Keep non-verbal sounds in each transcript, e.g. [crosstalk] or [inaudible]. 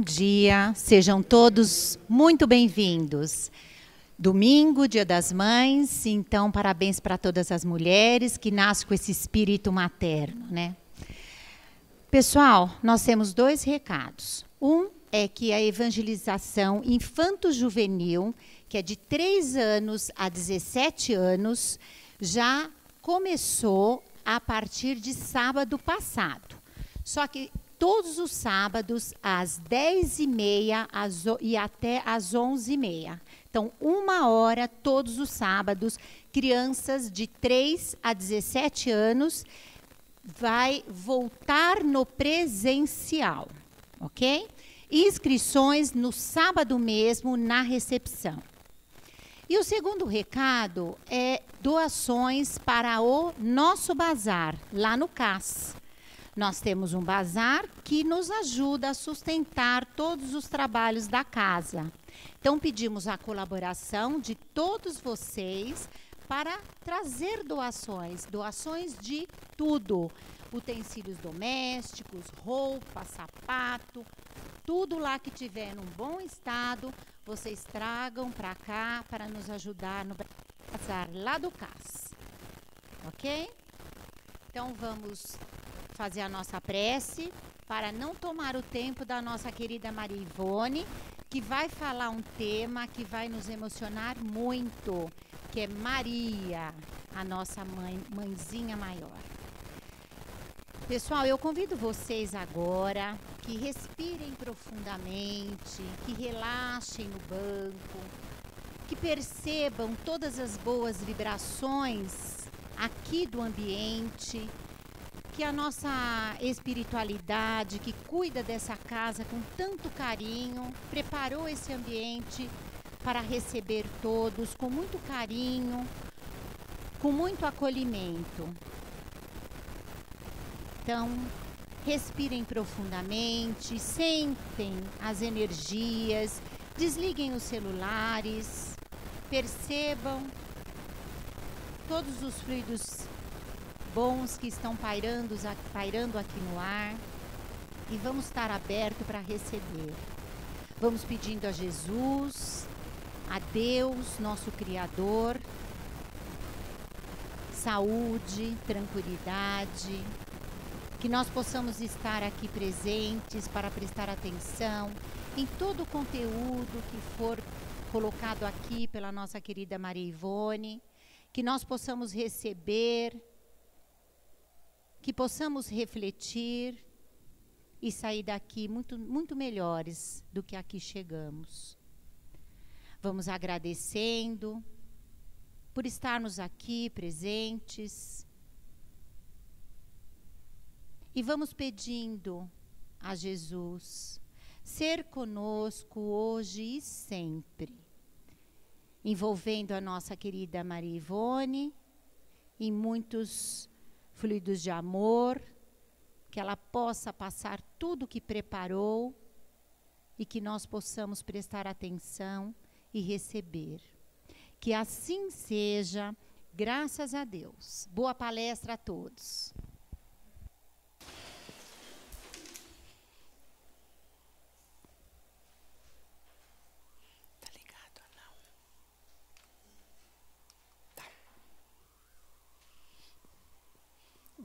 dia, sejam todos muito bem-vindos. Domingo, Dia das Mães, então parabéns para todas as mulheres que nascem com esse espírito materno, né? Pessoal, nós temos dois recados. Um é que a evangelização infanto-juvenil, que é de 3 anos a 17 anos, já começou a partir de sábado passado. Só que todos os sábados, às 10h30 e, e até às 11h30. Então, uma hora todos os sábados, crianças de 3 a 17 anos vai voltar no presencial, ok? Inscrições no sábado mesmo na recepção. E o segundo recado é doações para o nosso bazar, lá no CAS. Nós temos um bazar que nos ajuda a sustentar todos os trabalhos da casa. Então, pedimos a colaboração de todos vocês para trazer doações, doações de tudo: utensílios domésticos, roupa, sapato, tudo lá que tiver num bom estado, vocês tragam para cá para nos ajudar no bazar lá do CAS. Ok? Então vamos fazer a nossa prece para não tomar o tempo da nossa querida Maria Ivone, que vai falar um tema que vai nos emocionar muito, que é Maria, a nossa mãe, mãezinha maior. Pessoal, eu convido vocês agora que respirem profundamente, que relaxem no banco, que percebam todas as boas vibrações aqui do ambiente que a nossa espiritualidade, que cuida dessa casa com tanto carinho, preparou esse ambiente para receber todos com muito carinho, com muito acolhimento. Então, respirem profundamente, sentem as energias, desliguem os celulares, percebam todos os fluidos bons que estão pairando, pairando aqui no ar e vamos estar aberto para receber. Vamos pedindo a Jesus, a Deus, nosso Criador, saúde, tranquilidade, que nós possamos estar aqui presentes para prestar atenção em todo o conteúdo que for colocado aqui pela nossa querida Maria Ivone, que nós possamos receber que possamos refletir e sair daqui muito, muito melhores do que aqui chegamos. Vamos agradecendo por estarmos aqui presentes. E vamos pedindo a Jesus ser conosco hoje e sempre, envolvendo a nossa querida Maria Ivone e muitos fluidos de amor, que ela possa passar tudo o que preparou e que nós possamos prestar atenção e receber. Que assim seja, graças a Deus. Boa palestra a todos.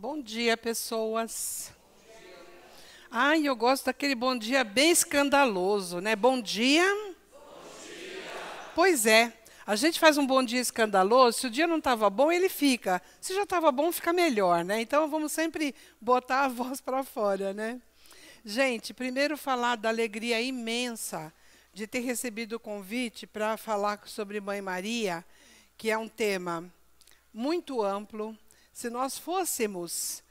Bom dia, pessoas. Ai, eu gosto daquele bom dia bem escandaloso, né? Bom dia. Bom dia. Pois é. A gente faz um bom dia escandaloso, se o dia não estava bom, ele fica. Se já estava bom, fica melhor, né? Então vamos sempre botar a voz para fora, né? Gente, primeiro falar da alegria imensa de ter recebido o convite para falar sobre Mãe Maria, que é um tema muito amplo, se nós fôssemos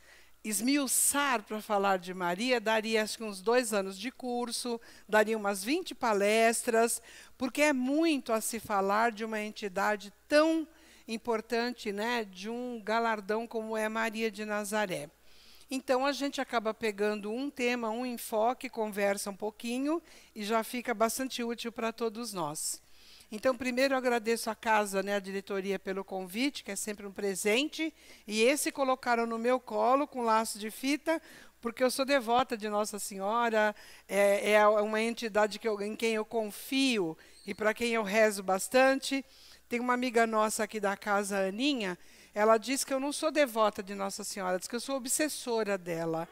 esmiuçar para falar de Maria, daria acho que uns dois anos de curso, daria umas 20 palestras, porque é muito a se falar de uma entidade tão importante, né, de um galardão como é Maria de Nazaré. Então a gente acaba pegando um tema, um enfoque, conversa um pouquinho e já fica bastante útil para todos nós. Então, primeiro eu agradeço a casa, né, a diretoria, pelo convite, que é sempre um presente. E esse colocaram no meu colo com laço de fita, porque eu sou devota de Nossa Senhora, é, é uma entidade que eu, em quem eu confio e para quem eu rezo bastante. Tem uma amiga nossa aqui da casa, Aninha, ela diz que eu não sou devota de Nossa Senhora, diz que eu sou obsessora dela.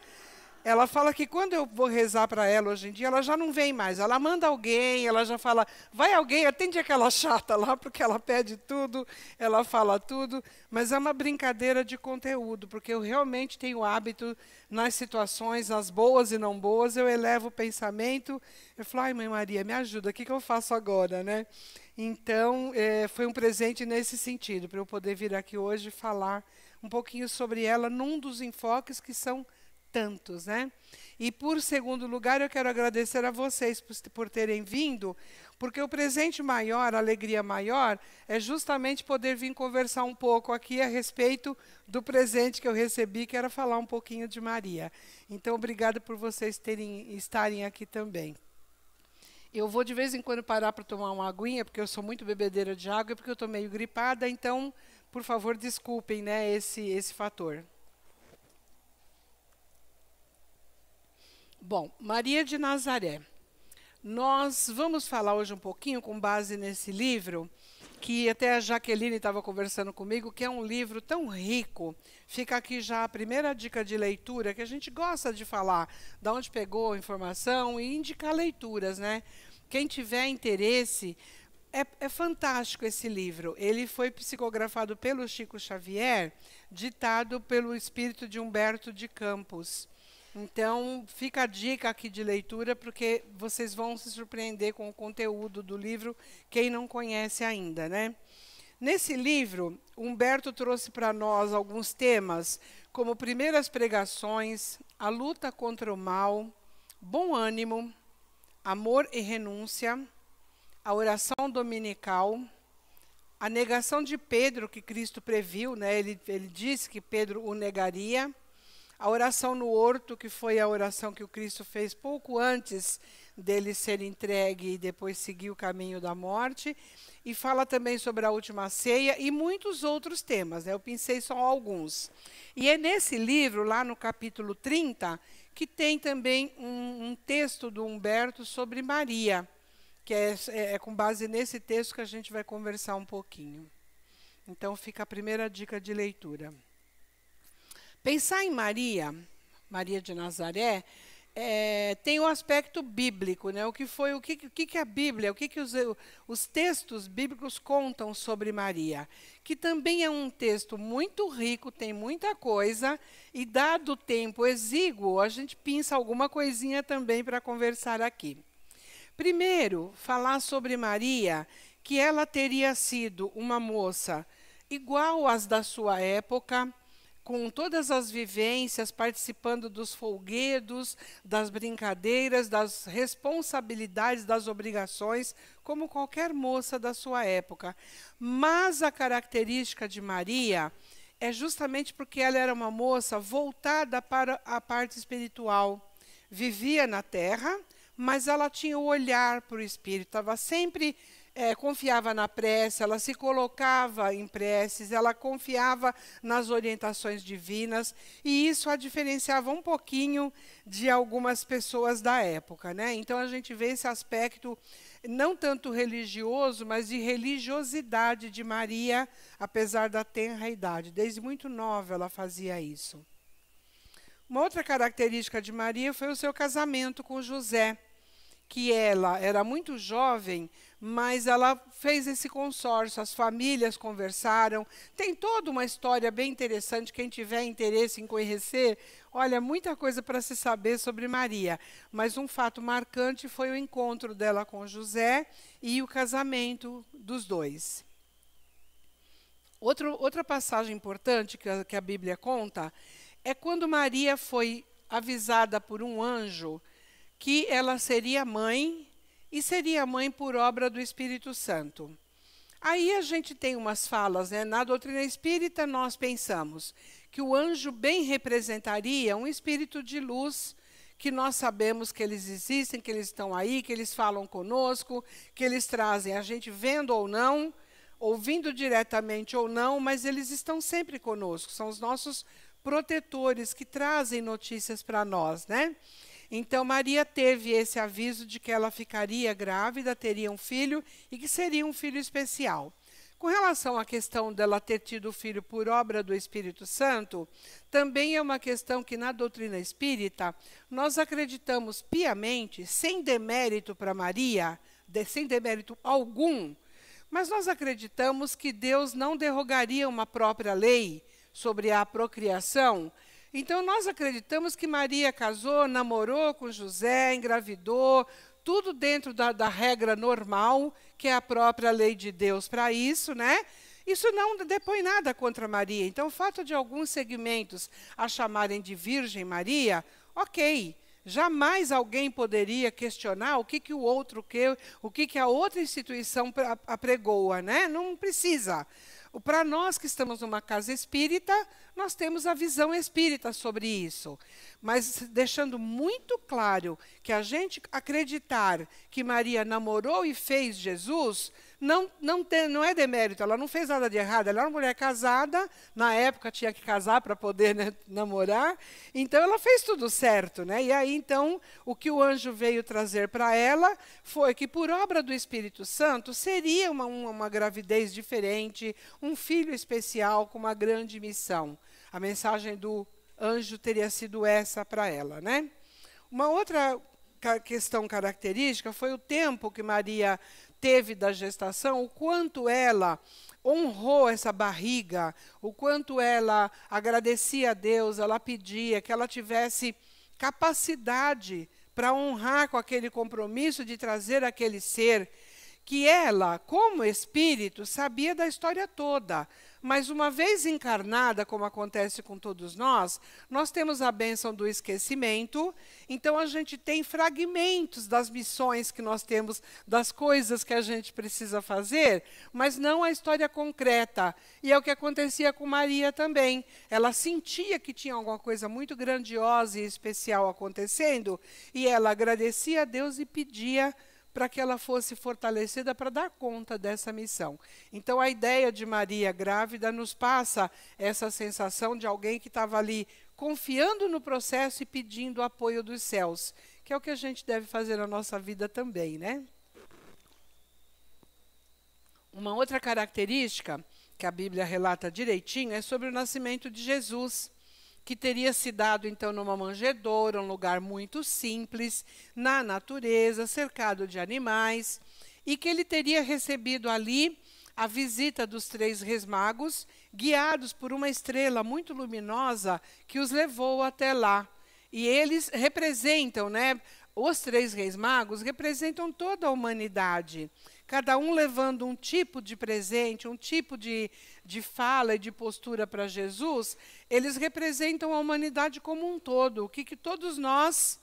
Ela fala que quando eu vou rezar para ela hoje em dia, ela já não vem mais. Ela manda alguém, ela já fala, vai alguém, atende aquela [laughs] chata lá, porque ela pede tudo, ela fala tudo. Mas é uma brincadeira de conteúdo, porque eu realmente tenho hábito, nas situações, nas boas e não boas, eu elevo o pensamento. Eu falo, ai, mãe Maria, me ajuda, o que, que eu faço agora, né? Então, é, foi um presente nesse sentido, para eu poder vir aqui hoje falar um pouquinho sobre ela num dos enfoques que são tantos, né? E por segundo lugar, eu quero agradecer a vocês por, por terem vindo, porque o presente maior, a alegria maior, é justamente poder vir conversar um pouco aqui a respeito do presente que eu recebi, que era falar um pouquinho de Maria. Então, obrigada por vocês terem estarem aqui também. Eu vou de vez em quando parar para tomar uma aguinha, porque eu sou muito bebedeira de água e porque eu estou meio gripada, então, por favor, desculpem né, esse, esse fator. Bom, Maria de Nazaré. Nós vamos falar hoje um pouquinho com base nesse livro que até a Jaqueline estava conversando comigo, que é um livro tão rico. Fica aqui já a primeira dica de leitura que a gente gosta de falar, da onde pegou a informação e indicar leituras, né? Quem tiver interesse, é, é, fantástico esse livro. Ele foi psicografado pelo Chico Xavier, ditado pelo espírito de Humberto de Campos. Então, fica a dica aqui de leitura, porque vocês vão se surpreender com o conteúdo do livro, quem não conhece ainda, né? Nesse livro, Humberto trouxe para nós alguns temas, como primeiras pregações, a luta contra o mal, bom ânimo, amor e renúncia, a oração dominical, a negação de Pedro que Cristo previu, né? ele, ele disse que Pedro o negaria a oração no horto, que foi a oração que o Cristo fez pouco antes dele ser entregue e depois seguir o caminho da morte. E fala também sobre a última ceia e muitos outros temas. Né? Eu pensei só alguns. E é nesse livro, lá no capítulo 30, que tem também um, um texto do Humberto sobre Maria, que é, é, é com base nesse texto que a gente vai conversar um pouquinho. Então, fica a primeira dica de leitura. Pensar em Maria, Maria de Nazaré, é, tem o um aspecto bíblico, né? O que foi, o que, o que, que a Bíblia, o que, que os, os textos bíblicos contam sobre Maria, que também é um texto muito rico, tem muita coisa, e dado o tempo exíguo, a gente pinça alguma coisinha também para conversar aqui. Primeiro, falar sobre Maria, que ela teria sido uma moça igual às da sua época, com todas as vivências, participando dos folguedos, das brincadeiras, das responsabilidades, das obrigações, como qualquer moça da sua época. Mas a característica de Maria é justamente porque ela era uma moça voltada para a parte espiritual. Vivia na terra, mas ela tinha o olhar para o espírito, estava sempre é, confiava na prece, ela se colocava em preces, ela confiava nas orientações divinas, e isso a diferenciava um pouquinho de algumas pessoas da época. Né? Então a gente vê esse aspecto não tanto religioso, mas de religiosidade de Maria, apesar da tenra idade. Desde muito nova ela fazia isso. Uma outra característica de Maria foi o seu casamento com José, que ela era muito jovem mas ela fez esse consórcio, as famílias conversaram. Tem toda uma história bem interessante. Quem tiver interesse em conhecer, olha, muita coisa para se saber sobre Maria. Mas um fato marcante foi o encontro dela com José e o casamento dos dois. Outro, outra passagem importante que a, que a Bíblia conta é quando Maria foi avisada por um anjo que ela seria mãe e seria mãe por obra do Espírito Santo. Aí a gente tem umas falas, né? Na doutrina espírita, nós pensamos que o anjo bem representaria um espírito de luz, que nós sabemos que eles existem, que eles estão aí, que eles falam conosco, que eles trazem a gente vendo ou não, ouvindo diretamente ou não, mas eles estão sempre conosco, são os nossos protetores que trazem notícias para nós, né? Então, Maria teve esse aviso de que ela ficaria grávida, teria um filho e que seria um filho especial. Com relação à questão dela ter tido o filho por obra do Espírito Santo, também é uma questão que na doutrina espírita nós acreditamos piamente, sem demérito para Maria, de, sem demérito algum, mas nós acreditamos que Deus não derrogaria uma própria lei sobre a procriação então nós acreditamos que Maria casou, namorou com José, engravidou, tudo dentro da, da regra normal, que é a própria lei de Deus para isso, né? Isso não depõe nada contra Maria. Então, o fato de alguns segmentos a chamarem de Virgem Maria, ok. Jamais alguém poderia questionar o que, que o outro, o que, o que, que a outra instituição apregoa, né? Não precisa. Para nós que estamos numa casa espírita, nós temos a visão espírita sobre isso. Mas deixando muito claro que a gente acreditar que Maria namorou e fez Jesus não, não, tem, não é demérito, ela não fez nada de errado. Ela era uma mulher casada, na época tinha que casar para poder né, namorar, então ela fez tudo certo. Né? E aí, então, o que o anjo veio trazer para ela foi que, por obra do Espírito Santo, seria uma, uma, uma gravidez diferente, um filho especial com uma grande missão. A mensagem do anjo teria sido essa para ela. Né? Uma outra questão característica foi o tempo que Maria teve da gestação, o quanto ela honrou essa barriga, o quanto ela agradecia a Deus, ela pedia que ela tivesse capacidade para honrar com aquele compromisso de trazer aquele ser que ela, como espírito, sabia da história toda, mas uma vez encarnada, como acontece com todos nós, nós temos a bênção do esquecimento, então a gente tem fragmentos das missões que nós temos, das coisas que a gente precisa fazer, mas não a história concreta. E é o que acontecia com Maria também. Ela sentia que tinha alguma coisa muito grandiosa e especial acontecendo, e ela agradecia a Deus e pedia para que ela fosse fortalecida para dar conta dessa missão. Então, a ideia de Maria grávida nos passa essa sensação de alguém que estava ali confiando no processo e pedindo o apoio dos céus, que é o que a gente deve fazer na nossa vida também, né? Uma outra característica que a Bíblia relata direitinho é sobre o nascimento de Jesus que teria se dado então numa manjedoura, um lugar muito simples, na natureza, cercado de animais, e que ele teria recebido ali a visita dos três reis magos, guiados por uma estrela muito luminosa que os levou até lá. E eles representam, né? Os três reis magos representam toda a humanidade cada um levando um tipo de presente, um tipo de, de fala e de postura para Jesus, eles representam a humanidade como um todo, o que, que todos nós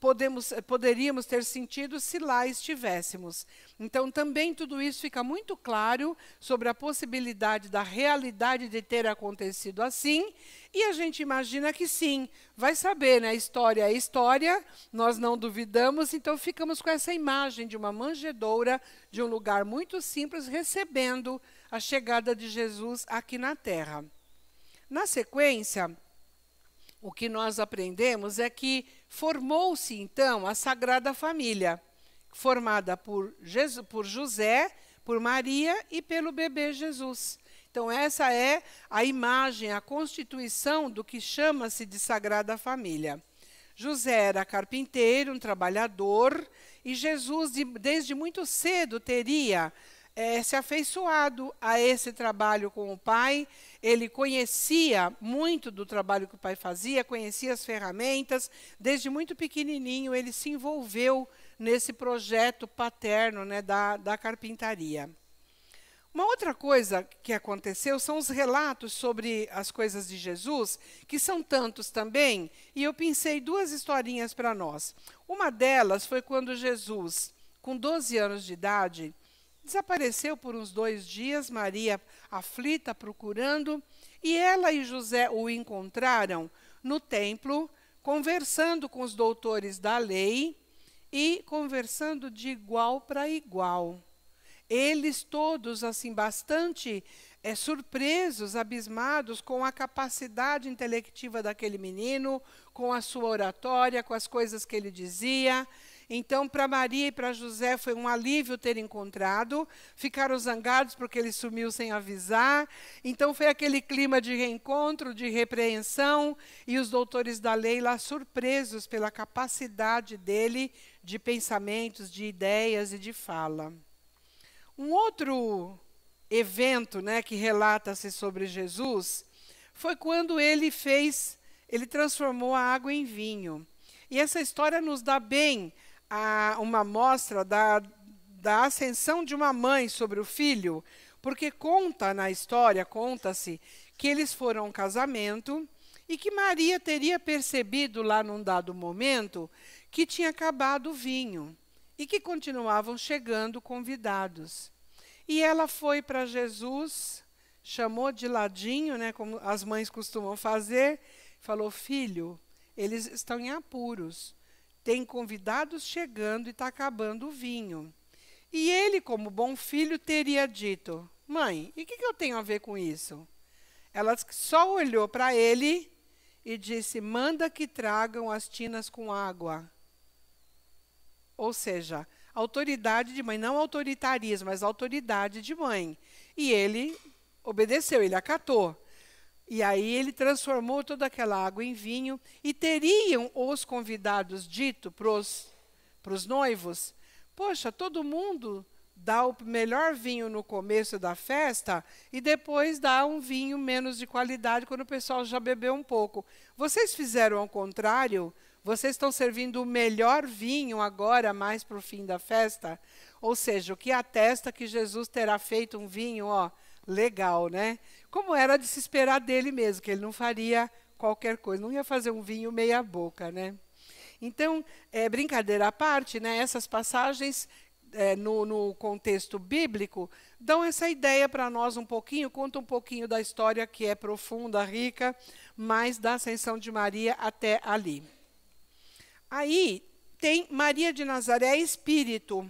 podemos, eh, poderíamos ter sentido se lá estivéssemos. Então, também tudo isso fica muito claro sobre a possibilidade da realidade de ter acontecido assim, e a gente imagina que sim, vai saber, né? História é história, nós não duvidamos, então ficamos com essa imagem de uma manjedoura, de um lugar muito simples, recebendo a chegada de Jesus aqui na terra. Na sequência, o que nós aprendemos é que Formou-se então a Sagrada Família, formada por, Jesus, por José, por Maria e pelo bebê Jesus. Então, essa é a imagem, a constituição do que chama-se de Sagrada Família. José era carpinteiro, um trabalhador, e Jesus, desde muito cedo, teria é, se afeiçoado a esse trabalho com o pai. Ele conhecia muito do trabalho que o pai fazia, conhecia as ferramentas. Desde muito pequenininho, ele se envolveu nesse projeto paterno né, da, da carpintaria. Uma outra coisa que aconteceu são os relatos sobre as coisas de Jesus, que são tantos também, e eu pensei duas historinhas para nós. Uma delas foi quando Jesus, com 12 anos de idade, Desapareceu por uns dois dias, Maria aflita procurando, e ela e José o encontraram no templo, conversando com os doutores da lei e conversando de igual para igual. Eles todos, assim, bastante é, surpresos, abismados com a capacidade intelectiva daquele menino, com a sua oratória, com as coisas que ele dizia, então, para Maria e para José foi um alívio ter encontrado, ficaram zangados porque ele sumiu sem avisar. Então, foi aquele clima de reencontro, de repreensão, e os doutores da lei lá surpresos pela capacidade dele de pensamentos, de ideias e de fala. Um outro evento né, que relata-se sobre Jesus foi quando ele fez, ele transformou a água em vinho. E essa história nos dá bem a, uma mostra da, da ascensão de uma mãe sobre o filho, porque conta na história, conta-se, que eles foram ao casamento e que Maria teria percebido lá num dado momento que tinha acabado o vinho e que continuavam chegando convidados. E ela foi para Jesus, chamou de ladinho, né, como as mães costumam fazer, falou: "Filho, eles estão em apuros tem convidados chegando e está acabando o vinho. E ele, como bom filho, teria dito: Mãe, e o que, que eu tenho a ver com isso? Ela só olhou para ele e disse: Manda que tragam as tinas com água. Ou seja, autoridade de mãe, não autoritarismo, mas autoridade de mãe. E ele obedeceu, ele acatou. E aí ele transformou toda aquela água em vinho, e teriam os convidados dito para os noivos: Poxa, todo mundo dá o melhor vinho no começo da festa e depois dá um vinho menos de qualidade quando o pessoal já bebeu um pouco. Vocês fizeram ao contrário? Vocês estão servindo o melhor vinho agora, mais para o fim da festa? Ou seja, o que atesta que Jesus terá feito um vinho, ó legal, né? Como era de se esperar dele mesmo, que ele não faria qualquer coisa, não ia fazer um vinho meia boca, né? Então, é, brincadeira à parte, né, essas passagens é, no, no, contexto bíblico dão essa ideia para nós um pouquinho, conta um pouquinho da história que é profunda, rica, mas da ascensão de Maria até ali. Aí tem Maria de Nazaré é espírito.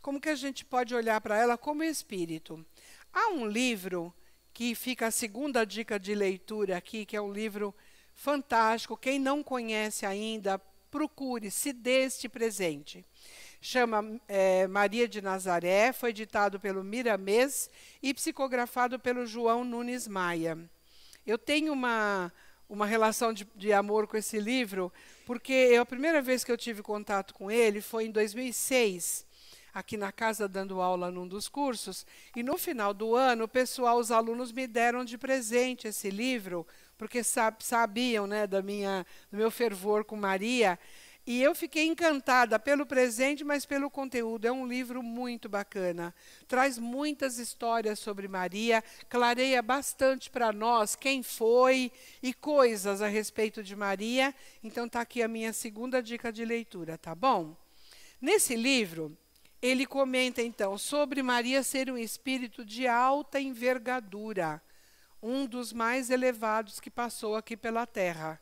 Como que a gente pode olhar para ela como espírito? Há um livro que fica a segunda dica de leitura aqui, que é um livro fantástico. Quem não conhece ainda, procure, se dê este presente. Chama é, Maria de Nazaré, foi ditado pelo Miramês e psicografado pelo João Nunes Maia. Eu tenho uma, uma relação de, de amor com esse livro, porque eu, a primeira vez que eu tive contato com ele foi em 2006 aqui na casa dando aula num dos cursos, e no final do ano, o pessoal, os alunos me deram de presente esse livro, porque sabiam né, da minha, do meu fervor com Maria. E eu fiquei encantada pelo presente, mas pelo conteúdo. É um livro muito bacana. Traz muitas histórias sobre Maria, clareia bastante para nós quem foi e coisas a respeito de Maria. Então, está aqui a minha segunda dica de leitura, tá bom? Nesse livro, ele comenta então sobre Maria ser um espírito de alta envergadura, um dos mais elevados que passou aqui pela terra.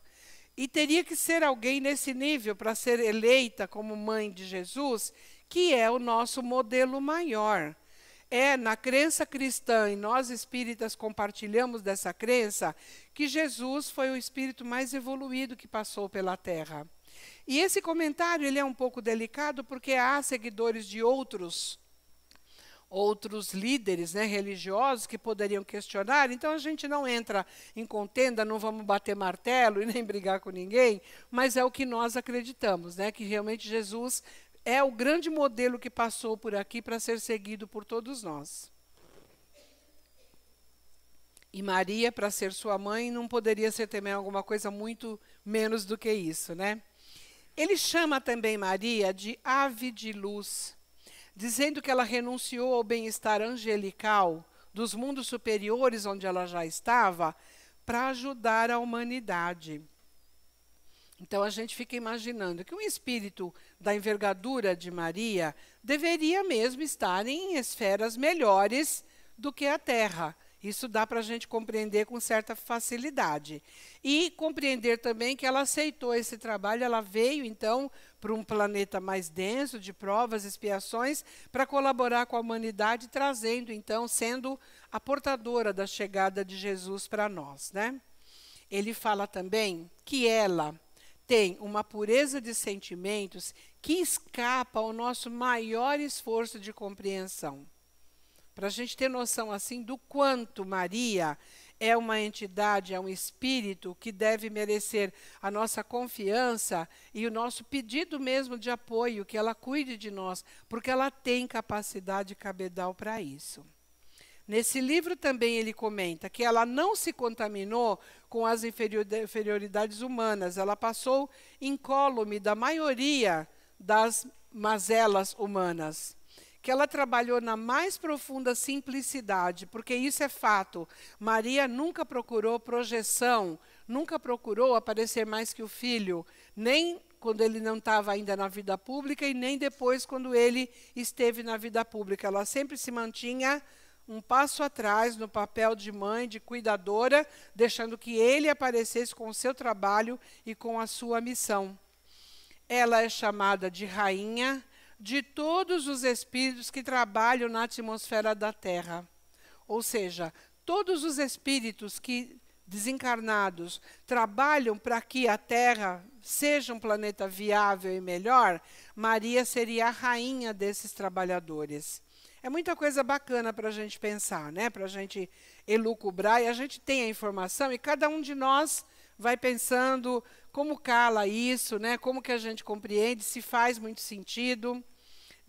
E teria que ser alguém nesse nível para ser eleita como mãe de Jesus, que é o nosso modelo maior. É na crença cristã, e nós espíritas compartilhamos dessa crença, que Jesus foi o espírito mais evoluído que passou pela terra. E esse comentário ele é um pouco delicado porque há seguidores de outros outros líderes né, religiosos que poderiam questionar. Então a gente não entra em contenda, não vamos bater martelo e nem brigar com ninguém, mas é o que nós acreditamos, né, que realmente Jesus é o grande modelo que passou por aqui para ser seguido por todos nós. E Maria, para ser sua mãe, não poderia ser também alguma coisa muito menos do que isso, né? Ele chama também Maria de ave de luz, dizendo que ela renunciou ao bem-estar angelical dos mundos superiores onde ela já estava para ajudar a humanidade. Então a gente fica imaginando que um espírito da envergadura de Maria deveria mesmo estar em esferas melhores do que a Terra. Isso dá para a gente compreender com certa facilidade. E compreender também que ela aceitou esse trabalho, ela veio, então, para um planeta mais denso, de provas, expiações, para colaborar com a humanidade, trazendo, então, sendo a portadora da chegada de Jesus para nós. Né? Ele fala também que ela tem uma pureza de sentimentos que escapa ao nosso maior esforço de compreensão. Para a gente ter noção assim do quanto Maria é uma entidade, é um espírito que deve merecer a nossa confiança e o nosso pedido mesmo de apoio, que ela cuide de nós, porque ela tem capacidade cabedal para isso. Nesse livro também ele comenta que ela não se contaminou com as inferioridades humanas, ela passou incólume da maioria das mazelas humanas que ela trabalhou na mais profunda simplicidade, porque isso é fato. Maria nunca procurou projeção, nunca procurou aparecer mais que o filho, nem quando ele não estava ainda na vida pública e nem depois quando ele esteve na vida pública. Ela sempre se mantinha um passo atrás no papel de mãe, de cuidadora, deixando que ele aparecesse com o seu trabalho e com a sua missão. Ela é chamada de rainha, de todos os espíritos que trabalham na atmosfera da Terra. Ou seja, todos os espíritos que desencarnados trabalham para que a Terra seja um planeta viável e melhor, Maria seria a rainha desses trabalhadores. É muita coisa bacana para a gente pensar, né? para a gente elucubrar, e a gente tem a informação, e cada um de nós vai pensando como cala isso, né? como que a gente compreende, se faz muito sentido.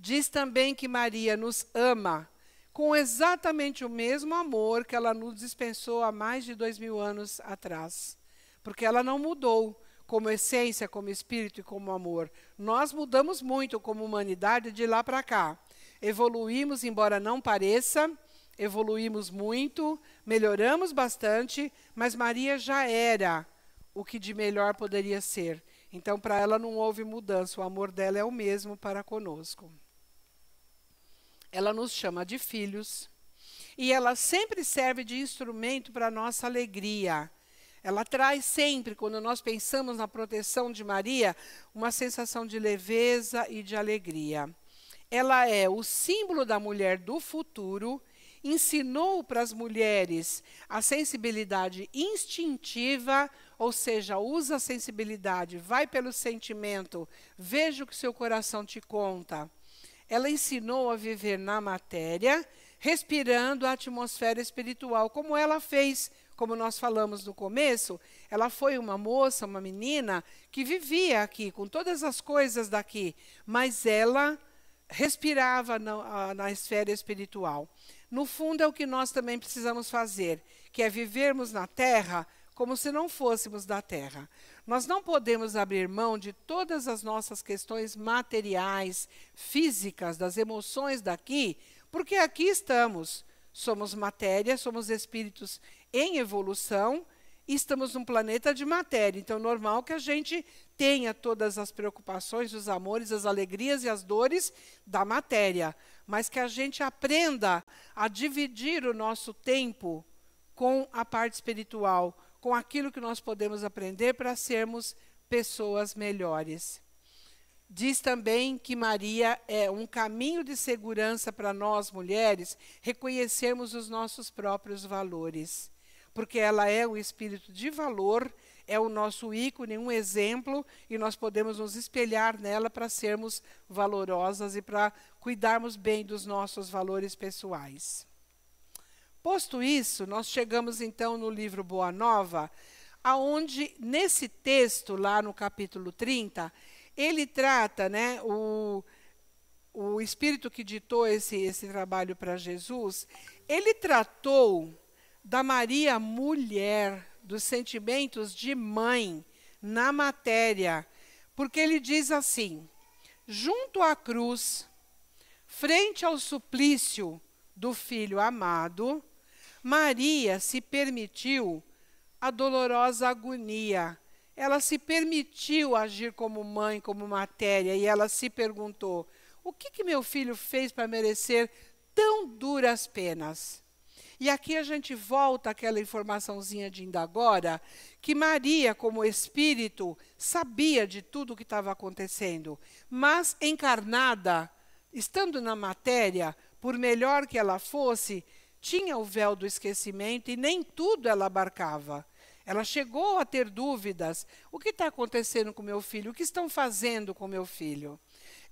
Diz também que Maria nos ama com exatamente o mesmo amor que ela nos dispensou há mais de dois mil anos atrás. Porque ela não mudou como essência, como espírito e como amor. Nós mudamos muito como humanidade de lá para cá. Evoluímos, embora não pareça, evoluímos muito, melhoramos bastante, mas Maria já era o que de melhor poderia ser. Então, para ela não houve mudança, o amor dela é o mesmo para conosco ela nos chama de filhos e ela sempre serve de instrumento para a nossa alegria. Ela traz sempre, quando nós pensamos na proteção de Maria, uma sensação de leveza e de alegria. Ela é o símbolo da mulher do futuro, ensinou para as mulheres a sensibilidade instintiva, ou seja, usa a sensibilidade, vai pelo sentimento, veja o que seu coração te conta ela ensinou a viver na matéria, respirando a atmosfera espiritual, como ela fez, como nós falamos no começo. Ela foi uma moça, uma menina que vivia aqui, com todas as coisas daqui, mas ela respirava na, na esfera espiritual. No fundo, é o que nós também precisamos fazer, que é vivermos na terra como se não fôssemos da terra. Nós não podemos abrir mão de todas as nossas questões materiais, físicas, das emoções daqui, porque aqui estamos. Somos matéria, somos espíritos em evolução e estamos num planeta de matéria. Então, é normal que a gente tenha todas as preocupações, os amores, as alegrias e as dores da matéria, mas que a gente aprenda a dividir o nosso tempo com a parte espiritual, com aquilo que nós podemos aprender para sermos pessoas melhores. Diz também que Maria é um caminho de segurança para nós mulheres reconhecermos os nossos próprios valores, porque ela é o espírito de valor, é o nosso ícone, um exemplo, e nós podemos nos espelhar nela para sermos valorosas e para cuidarmos bem dos nossos valores pessoais. Posto isso, nós chegamos então no livro Boa Nova, aonde nesse texto lá no capítulo 30, ele trata, né, o o espírito que ditou esse esse trabalho para Jesus, ele tratou da Maria mulher, dos sentimentos de mãe na matéria, porque ele diz assim: junto à cruz, frente ao suplício do filho amado, Maria se permitiu a dolorosa agonia. Ela se permitiu agir como mãe, como matéria, e ela se perguntou: o que, que meu filho fez para merecer tão duras penas? E aqui a gente volta àquela informaçãozinha de ainda agora, que Maria, como espírito, sabia de tudo o que estava acontecendo, mas encarnada, estando na matéria, por melhor que ela fosse, tinha o véu do esquecimento e nem tudo ela abarcava. Ela chegou a ter dúvidas: o que está acontecendo com meu filho? O que estão fazendo com meu filho?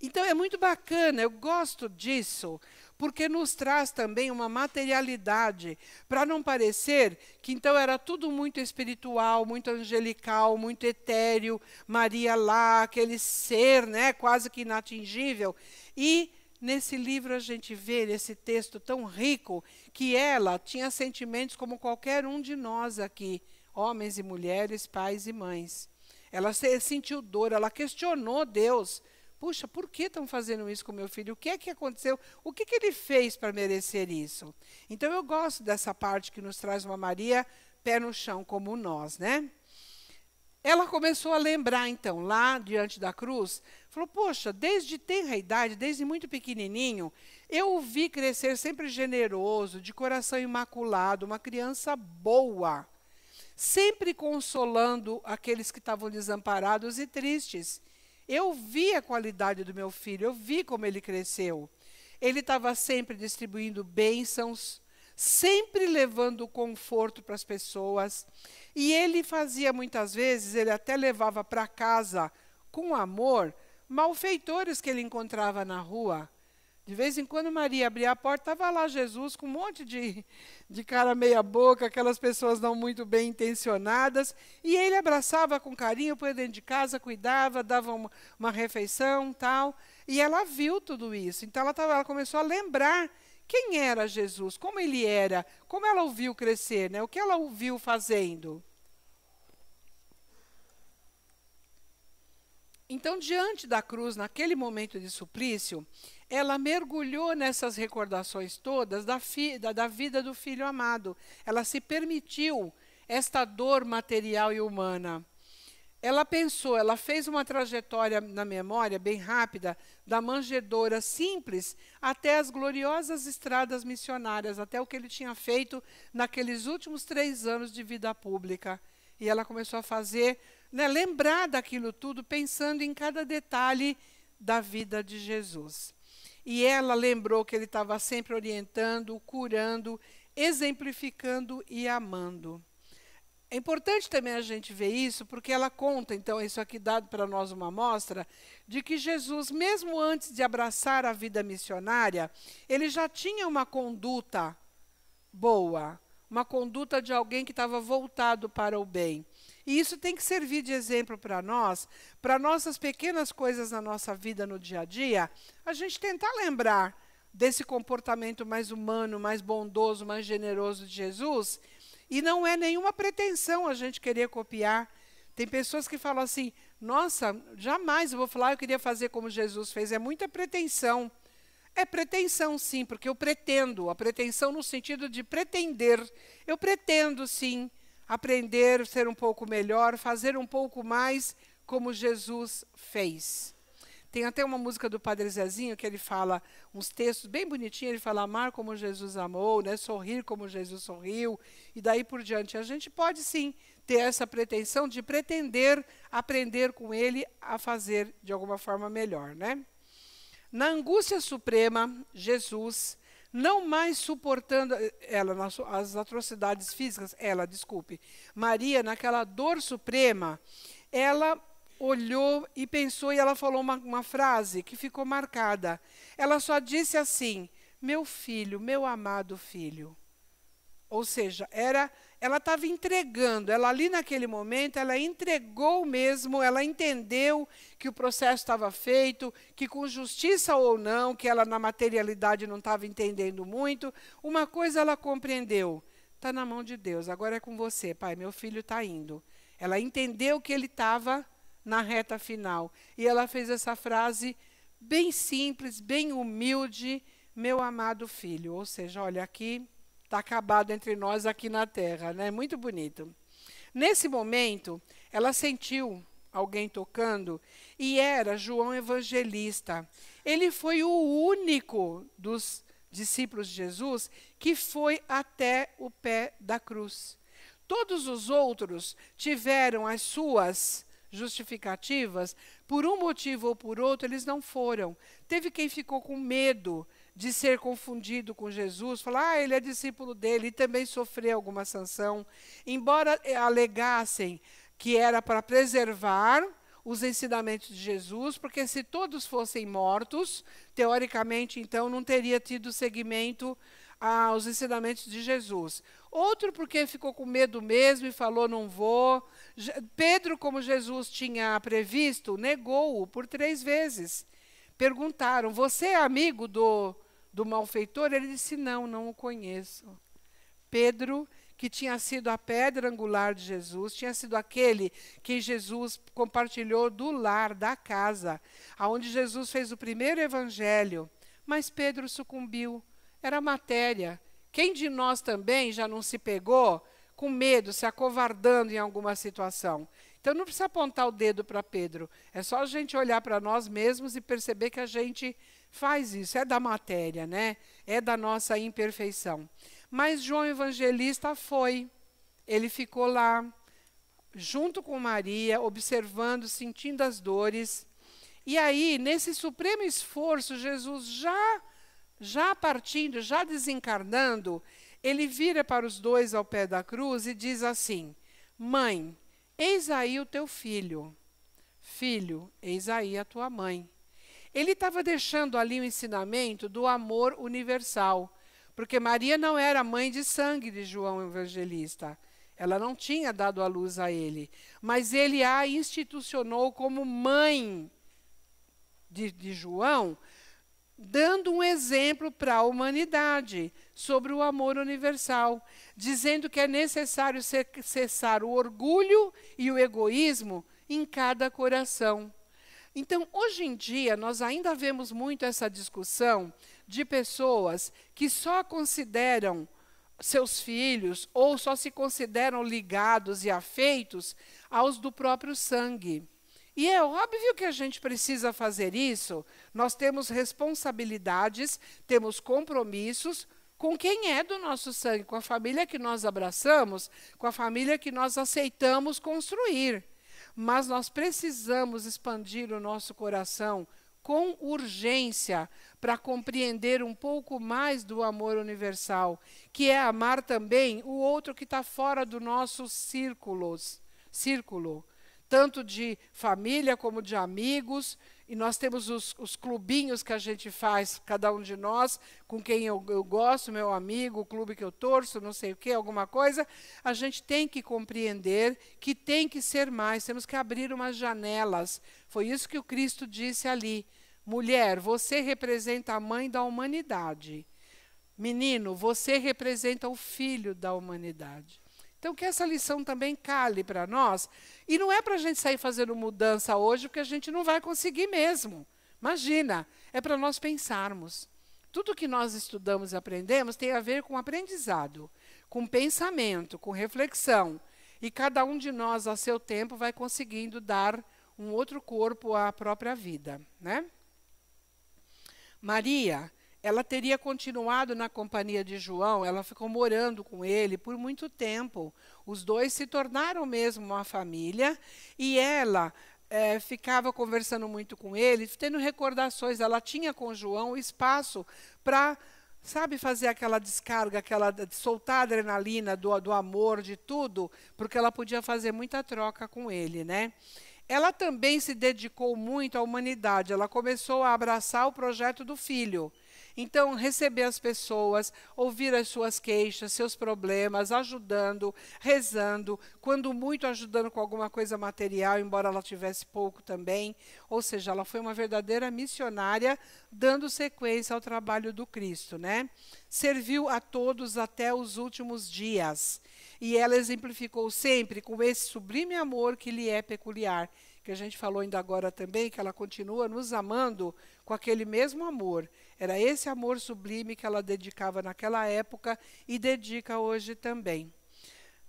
Então é muito bacana, eu gosto disso, porque nos traz também uma materialidade, para não parecer que então era tudo muito espiritual, muito angelical, muito etéreo, Maria lá, aquele ser, né, quase que inatingível. E Nesse livro a gente vê esse texto tão rico que ela tinha sentimentos como qualquer um de nós aqui, homens e mulheres, pais e mães. Ela sentiu dor, ela questionou Deus. Puxa, por que estão fazendo isso com meu filho? O que é que aconteceu? O que, que ele fez para merecer isso? Então eu gosto dessa parte que nos traz uma Maria pé no chão como nós, né? Ela começou a lembrar, então, lá diante da cruz, falou: Poxa, desde tenra idade, desde muito pequenininho, eu o vi crescer sempre generoso, de coração imaculado, uma criança boa, sempre consolando aqueles que estavam desamparados e tristes. Eu vi a qualidade do meu filho, eu vi como ele cresceu. Ele estava sempre distribuindo bênçãos, sempre levando conforto para as pessoas. E ele fazia muitas vezes, ele até levava para casa com amor malfeitores que ele encontrava na rua. De vez em quando Maria abria a porta, estava lá Jesus com um monte de, de cara meia boca, aquelas pessoas não muito bem intencionadas, e ele abraçava com carinho, põe dentro de casa, cuidava, dava uma, uma refeição, tal. E ela viu tudo isso. Então ela, tava, ela começou a lembrar quem era Jesus? Como ele era? Como ela o viu crescer? Né? O que ela o viu fazendo? Então, diante da cruz, naquele momento de suplício, ela mergulhou nessas recordações todas da, da, da, vida do filho amado. Ela se permitiu esta dor material e humana. Ela pensou, ela fez uma trajetória na memória bem rápida, da manjedoura simples até as gloriosas estradas missionárias, até o que ele tinha feito naqueles últimos três anos de vida pública. E ela começou a fazer, né, lembrar daquilo tudo, pensando em cada detalhe da vida de Jesus. E ela lembrou que ele estava sempre orientando, curando, exemplificando e amando. É importante também a gente ver isso, porque ela conta, então, isso aqui dado para nós uma amostra, de que Jesus, mesmo antes de abraçar a vida missionária, ele já tinha uma conduta boa, uma conduta de alguém que estava voltado para o bem. E isso tem que servir de exemplo para nós, para nossas pequenas coisas na nossa vida no dia a dia, a gente tentar lembrar desse comportamento mais humano, mais bondoso, mais generoso de Jesus e não é nenhuma pretensão a gente querer copiar. Tem pessoas que falam assim: nossa, jamais eu vou falar, eu queria fazer como Jesus fez. É muita pretensão. É pretensão, sim, porque eu pretendo. A pretensão no sentido de pretender. Eu pretendo, sim, aprender, ser um pouco melhor, fazer um pouco mais como Jesus fez. Tem até uma música do Padre Zezinho que ele fala uns textos bem bonitinhos, ele fala amar como Jesus amou, né, sorrir como Jesus sorriu, e daí por diante. A gente pode sim ter essa pretensão de pretender aprender com ele a fazer de alguma forma melhor, né? Na angústia suprema, Jesus, não mais suportando eh, ela nas, as atrocidades físicas, ela, desculpe, Maria naquela dor suprema, ela olhou e pensou, e ela falou uma, uma frase que ficou marcada. Ela só disse assim: Meu filho, meu amado filho. Ou seja, era, ela estava entregando, ela ali naquele momento, ela entregou mesmo, ela entendeu que o processo estava feito, que com justiça ou não, que ela na materialidade não estava entendendo muito, uma coisa ela compreendeu, está na mão de Deus, agora é com você, pai, meu filho está indo. Ela entendeu que ele estava na reta final. E ela fez essa frase bem simples, bem humilde, meu amado filho. Ou seja, olha aqui, está acabado entre nós aqui na terra, né? Muito bonito. Nesse momento, ela sentiu alguém tocando e era João Evangelista. Ele foi o único dos discípulos de Jesus que foi até o pé da cruz. Todos os outros tiveram as suas justificativas, por um motivo ou por outro, eles não foram. Teve quem ficou com medo de ser confundido com Jesus, falar, ah, ele é discípulo dele e também sofreu alguma sanção, embora eh, alegassem que era para preservar os ensinamentos de Jesus, porque se todos fossem mortos, teoricamente, então, não teria tido seguimento aos ensinamentos de Jesus. Outro porque ficou com medo mesmo e falou, não vou, Pedro, como Jesus tinha previsto, negou-o por três vezes. Perguntaram: Você é amigo do, do malfeitor? Ele disse: Não, não o conheço. Pedro, que tinha sido a pedra angular de Jesus, tinha sido aquele que Jesus compartilhou do lar, da casa, aonde Jesus fez o primeiro evangelho. Mas Pedro sucumbiu. Era matéria. Quem de nós também já não se pegou com medo, se acovardando em alguma situação. Então não precisa apontar o dedo para Pedro, é só a gente olhar para nós mesmos e perceber que a gente faz isso, é da matéria, né? É da nossa imperfeição. Mas João Evangelista foi, ele ficou lá junto com Maria, observando, sentindo as dores. E aí, nesse supremo esforço, Jesus já já partindo, já desencarnando, ele vira para os dois ao pé da cruz e diz assim: Mãe, eis aí o teu filho. Filho, eis aí a tua mãe. Ele estava deixando ali o ensinamento do amor universal, porque Maria não era mãe de sangue de João Evangelista. Ela não tinha dado a luz a ele, mas ele a institucionou como mãe de, de João, dando um exemplo para a humanidade, sobre o amor universal, dizendo que é necessário cessar o orgulho e o egoísmo em cada coração. Então, hoje em dia, nós ainda vemos muito essa discussão de pessoas que só consideram seus filhos ou só se consideram ligados e afeitos aos do próprio sangue. E é óbvio que a gente precisa fazer isso. Nós temos responsabilidades, temos compromissos, com quem é do nosso sangue, com a família que nós abraçamos, com a família que nós aceitamos construir. Mas nós precisamos expandir o nosso coração com urgência para compreender um pouco mais do amor universal, que é amar também o outro que está fora do nosso círculos, círculo, tanto de família como de amigos, e nós temos os, os, clubinhos que a gente faz, cada um de nós, com quem eu, eu gosto, meu amigo, o clube que eu torço, não sei o que, alguma coisa. A gente tem que compreender que tem que ser mais, temos que abrir umas janelas. Foi isso que o Cristo disse ali. Mulher, você representa a mãe da humanidade. Menino, você representa o filho da humanidade. Então, que essa lição também cale para nós. E não é para a gente sair fazendo mudança hoje, porque a gente não vai conseguir mesmo. Imagina, é para nós pensarmos. Tudo que nós estudamos e aprendemos tem a ver com aprendizado, com pensamento, com reflexão. E cada um de nós, a seu tempo, vai conseguindo dar um outro corpo à própria vida. Né? Maria ela teria continuado na companhia de João, ela ficou morando com ele por muito tempo. Os dois se tornaram mesmo uma família e ela é, ficava conversando muito com ele, tendo recordações. Ela tinha com João espaço para, sabe, fazer aquela descarga, aquela soltar a adrenalina do, do amor, de tudo, porque ela podia fazer muita troca com ele, né? Ela também se dedicou muito à humanidade. Ela começou a abraçar o projeto do filho então, receber as pessoas, ouvir as suas queixas, seus problemas, ajudando, rezando, quando muito ajudando com alguma coisa material, embora ela tivesse pouco também. Ou seja, ela foi uma verdadeira missionária, dando sequência ao trabalho do Cristo, né? Serviu a todos até os últimos dias. E ela exemplificou sempre com esse sublime amor que lhe é peculiar, que a gente falou ainda agora também, que ela continua nos amando com aquele mesmo amor era esse amor sublime que ela dedicava naquela época e dedica hoje também.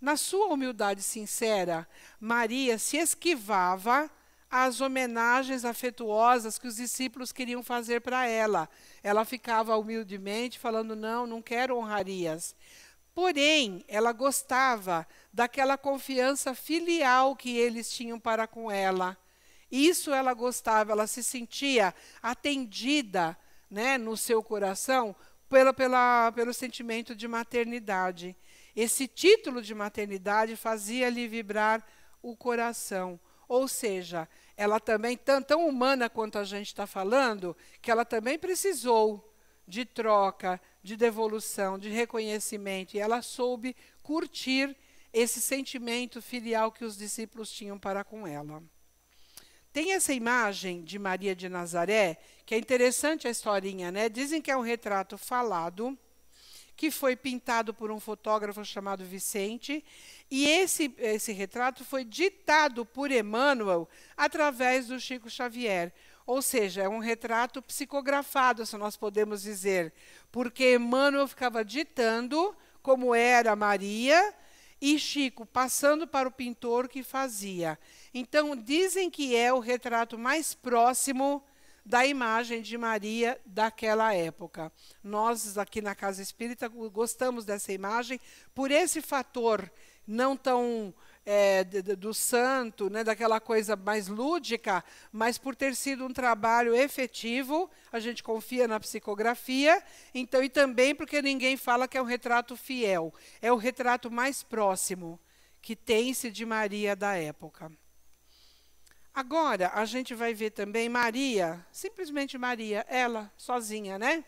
Na sua humildade sincera, Maria se esquivava às homenagens afetuosas que os discípulos queriam fazer para ela. Ela ficava humildemente falando: Não, não quero honrarias. Porém, ela gostava daquela confiança filial que eles tinham para com ela. Isso ela gostava, ela se sentia atendida né, no seu coração pela, pela, pelo sentimento de maternidade. Esse título de maternidade fazia-lhe vibrar o coração. Ou seja, ela também, tão, tão humana quanto a gente está falando, que ela também precisou de troca, de devolução, de reconhecimento. E ela soube curtir esse sentimento filial que os discípulos tinham para com ela. Tem essa imagem de Maria de Nazaré, que é interessante a historinha, né? Dizem que é um retrato falado, que foi pintado por um fotógrafo chamado Vicente, e esse, esse retrato foi ditado por Emmanuel através do Chico Xavier. Ou seja, é um retrato psicografado, se nós podemos dizer, porque Emmanuel ficava ditando como era Maria, e Chico passando para o pintor que fazia. Então, dizem que é o retrato mais próximo da imagem de Maria daquela época. Nós, aqui na Casa Espírita, gostamos dessa imagem por esse fator não tão é, do, do santo, né, daquela coisa mais lúdica, mas por ter sido um trabalho efetivo, a gente confia na psicografia, então e também porque ninguém fala que é um retrato fiel, é o retrato mais próximo que tem-se de Maria da época. Agora, a gente vai ver também Maria, simplesmente Maria, ela sozinha, né?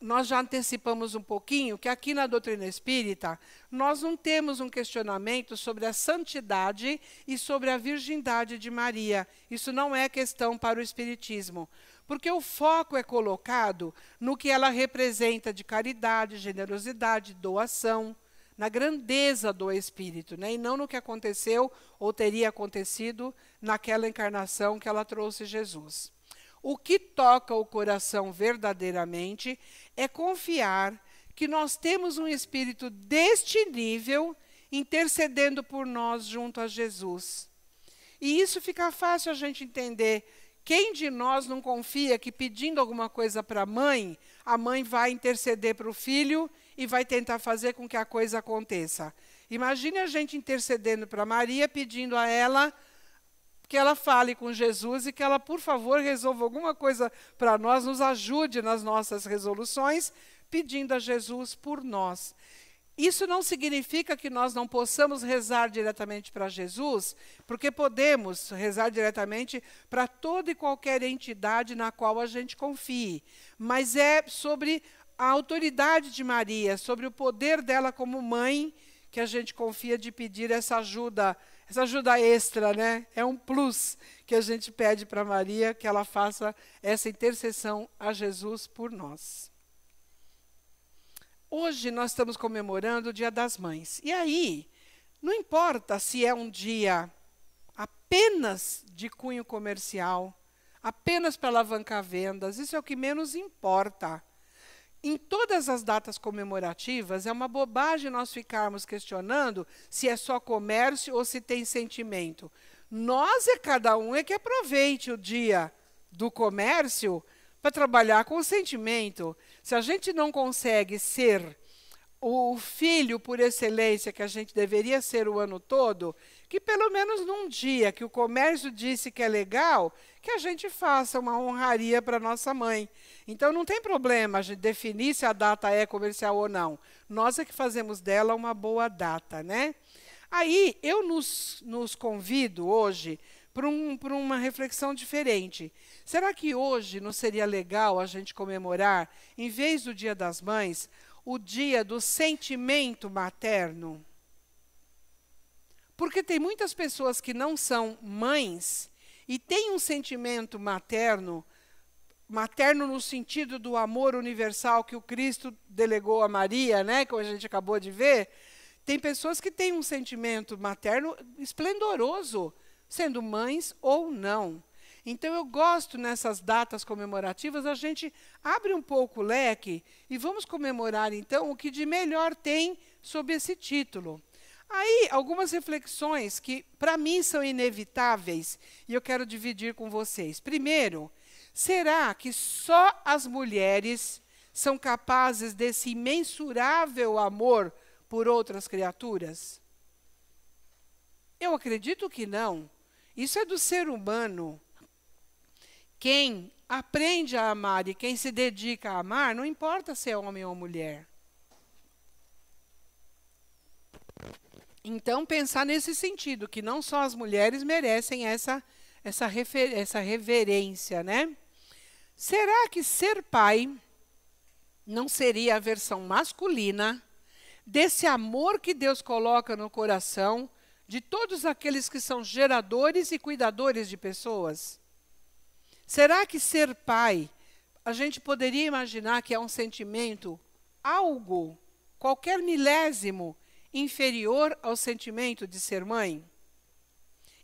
nós já antecipamos um pouquinho que aqui na doutrina espírita nós não temos um questionamento sobre a santidade e sobre a virgindade de Maria. Isso não é questão para o espiritismo, porque o foco é colocado no que ela representa de caridade, generosidade, doação, na grandeza do espírito, né? e não no que aconteceu ou teria acontecido naquela encarnação que ela trouxe Jesus. O que toca o coração verdadeiramente é confiar que nós temos um espírito deste nível intercedendo por nós junto a Jesus. E isso fica fácil a gente entender. Quem de nós não confia que pedindo alguma coisa para a mãe, a mãe vai interceder para o filho e vai tentar fazer com que a coisa aconteça? Imagine a gente intercedendo para Maria, pedindo a ela que ela fale com Jesus e que ela, por favor, resolva alguma coisa para nós, nos ajude nas nossas resoluções, pedindo a Jesus por nós. Isso não significa que nós não possamos rezar diretamente para Jesus, porque podemos rezar diretamente para toda e qualquer entidade na qual a gente confie, mas é sobre a autoridade de Maria, sobre o poder dela como mãe, que a gente confia de pedir essa ajuda essa ajuda extra, né? É um plus que a gente pede para Maria que ela faça essa intercessão a Jesus por nós. Hoje nós estamos comemorando o Dia das Mães. E aí, não importa se é um dia apenas de cunho comercial, apenas para alavancar vendas, isso é o que menos importa em todas as datas comemorativas, é uma bobagem nós ficarmos questionando se é só comércio ou se tem sentimento. Nós é cada um é que aproveite o dia do comércio para trabalhar com o sentimento. Se a gente não consegue ser o filho por excelência que a gente deveria ser o ano todo, que pelo menos num dia que o comércio disse que é legal, que a gente faça uma honraria para nossa mãe. Então não tem problema de definir se a data é comercial ou não. Nós é que fazemos dela uma boa data, né? Aí eu nos, nos convido hoje para um, uma reflexão diferente. Será que hoje não seria legal a gente comemorar, em vez do Dia das Mães, o dia do sentimento materno? Porque tem muitas pessoas que não são mães e tem um sentimento materno, materno no sentido do amor universal que o Cristo delegou a Maria, né, que a gente acabou de ver. Tem pessoas que têm um sentimento materno esplendoroso, sendo mães ou não. Então eu gosto nessas datas comemorativas, a gente abre um pouco o leque e vamos comemorar então o que de melhor tem sob esse título. Aí, algumas reflexões que para mim são inevitáveis e eu quero dividir com vocês. Primeiro, será que só as mulheres são capazes desse imensurável amor por outras criaturas? Eu acredito que não. Isso é do ser humano. Quem aprende a amar e quem se dedica a amar, não importa se é homem ou mulher. Então, pensar nesse sentido, que não só as mulheres merecem essa, essa, refer, essa reverência, né? Será que ser pai não seria a versão masculina desse amor que Deus coloca no coração de todos aqueles que são geradores e cuidadores de pessoas? Será que ser pai, a gente poderia imaginar que é um sentimento, algo, qualquer milésimo, inferior ao sentimento de ser mãe?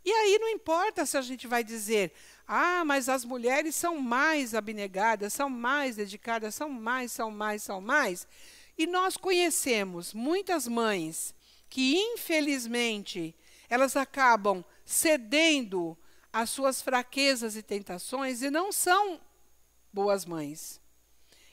E aí não importa se a gente vai dizer, ah, mas as mulheres são mais abnegadas, são mais dedicadas, são mais, são mais, são mais. E nós conhecemos muitas mães que, infelizmente, elas acabam cedendo às suas fraquezas e tentações e não são boas mães.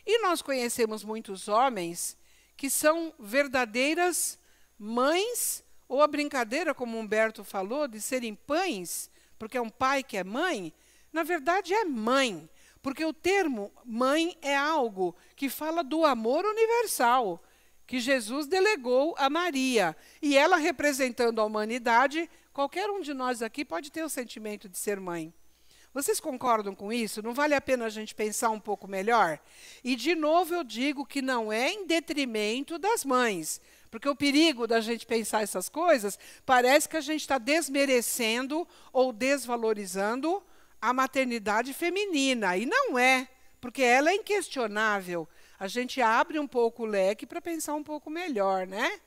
E nós conhecemos muitos homens que são verdadeiras mães, ou a brincadeira, como Humberto falou, de serem pães, porque é um pai que é mãe, na verdade é mãe, porque o termo mãe é algo que fala do amor universal que Jesus delegou a Maria. E ela representando a humanidade, qualquer um de nós aqui pode ter o sentimento de ser mãe. Vocês concordam com isso? Não vale a pena a gente pensar um pouco melhor? E, de novo, eu digo que não é em detrimento das mães, porque o perigo da gente pensar essas coisas parece que a gente está desmerecendo ou desvalorizando a maternidade feminina. E não é, porque ela é inquestionável. A gente abre um pouco o leque para pensar um pouco melhor, né?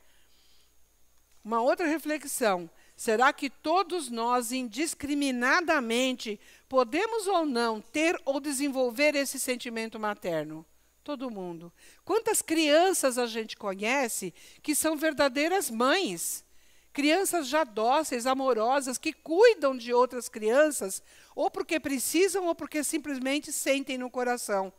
Uma outra reflexão. Será que todos nós, indiscriminadamente, podemos ou não ter ou desenvolver esse sentimento materno? Todo mundo. Quantas crianças a gente conhece que são verdadeiras mães? Crianças já dóceis, amorosas, que cuidam de outras crianças, ou porque precisam, ou porque simplesmente sentem no coração.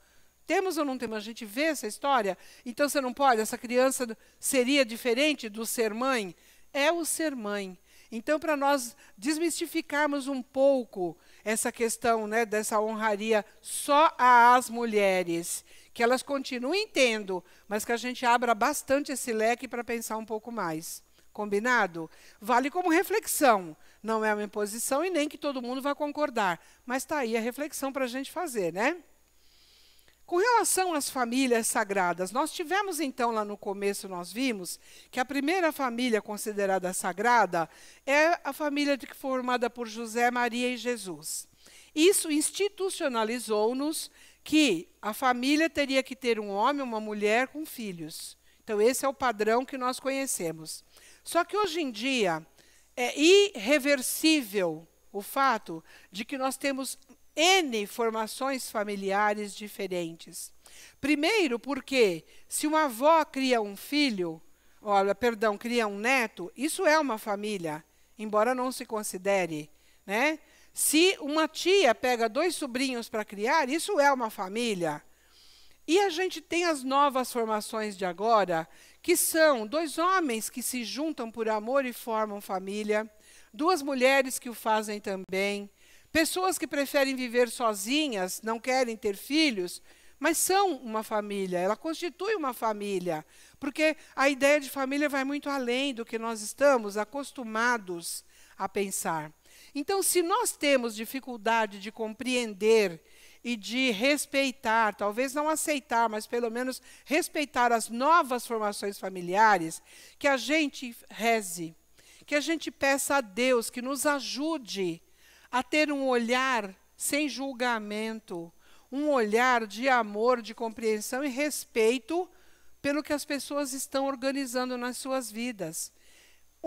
Temos ou não temos? A gente vê essa história? Então você não pode? Essa criança seria diferente do ser mãe? É o ser mãe. Então, para nós desmistificarmos um pouco essa questão né, dessa honraria só às mulheres que elas continuem tendo, mas que a gente abra bastante esse leque para pensar um pouco mais. Combinado? Vale como reflexão. Não é uma imposição e nem que todo mundo vai concordar. Mas está aí a reflexão para a gente fazer, né? Com relação às famílias sagradas, nós tivemos então lá no começo, nós vimos que a primeira família considerada sagrada é a família formada por José, Maria e Jesus. Isso institucionalizou-nos que a família teria que ter um homem, uma mulher com filhos. Então, esse é o padrão que nós conhecemos. Só que hoje em dia é irreversível o fato de que nós temos N formações familiares diferentes. Primeiro, porque se uma avó cria um filho, olha, perdão, cria um neto, isso é uma família, embora não se considere, né? Se uma tia pega dois sobrinhos para criar, isso é uma família. E a gente tem as novas formações de agora, que são dois homens que se juntam por amor e formam família, duas mulheres que o fazem também, pessoas que preferem viver sozinhas, não querem ter filhos, mas são uma família, ela constitui uma família, porque a ideia de família vai muito além do que nós estamos acostumados a pensar. Então, se nós temos dificuldade de compreender e de respeitar, talvez não aceitar, mas pelo menos respeitar as novas formações familiares, que a gente reze, que a gente peça a Deus que nos ajude a ter um olhar sem julgamento, um olhar de amor, de compreensão e respeito pelo que as pessoas estão organizando nas suas vidas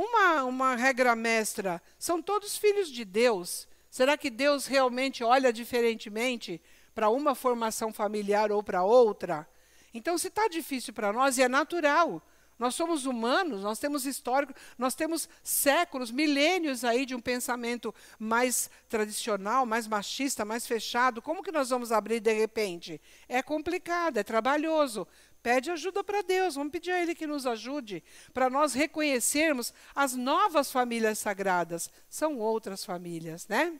uma, uma regra mestra. São todos filhos de Deus. Será que Deus realmente olha diferentemente para uma formação familiar ou para outra? Então, se está difícil para nós, e é natural. Nós somos humanos, nós temos histórico, nós temos séculos, milênios aí de um pensamento mais tradicional, mais machista, mais fechado. Como que nós vamos abrir de repente? É complicado, é trabalhoso. Pede ajuda para Deus, vamos pedir a Ele que nos ajude, para nós reconhecermos as novas famílias sagradas, são outras famílias, né?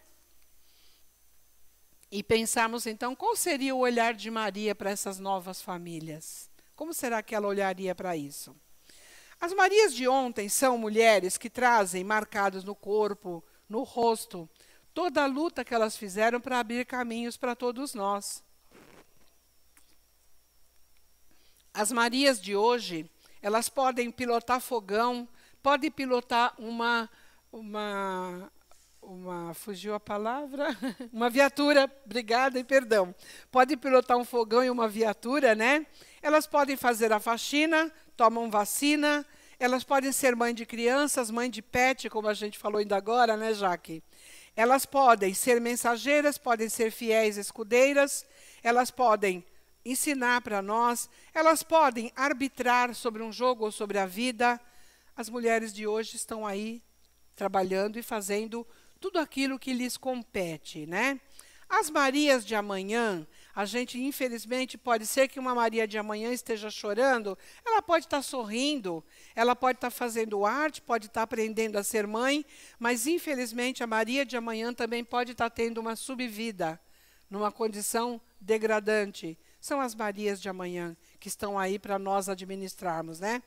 E pensarmos então qual seria o olhar de Maria para essas novas famílias. Como será que ela olharia para isso? As Marias de ontem são mulheres que trazem marcadas no corpo, no rosto, toda a luta que elas fizeram para abrir caminhos para todos nós. As Marias de hoje, elas podem pilotar fogão, podem pilotar uma uma uma fugiu a palavra, [laughs] uma viatura, obrigada e perdão. Pode pilotar um fogão e uma viatura, né? Elas podem fazer a faxina, tomam vacina, elas podem ser mãe de crianças, mãe de pet, como a gente falou ainda agora, né, Jaque? Elas podem ser mensageiras, podem ser fiéis escudeiras, elas podem ensinar para nós, elas podem arbitrar sobre um jogo ou sobre a vida. As mulheres de hoje estão aí trabalhando e fazendo tudo aquilo que lhes compete, né? As Marias de amanhã, a gente infelizmente pode ser que uma Maria de amanhã esteja chorando, ela pode estar tá sorrindo, ela pode estar tá fazendo arte, pode estar tá aprendendo a ser mãe, mas infelizmente a Maria de amanhã também pode estar tendo uma subvida, numa condição degradante são as Marias de amanhã que estão aí para nós administrarmos, né?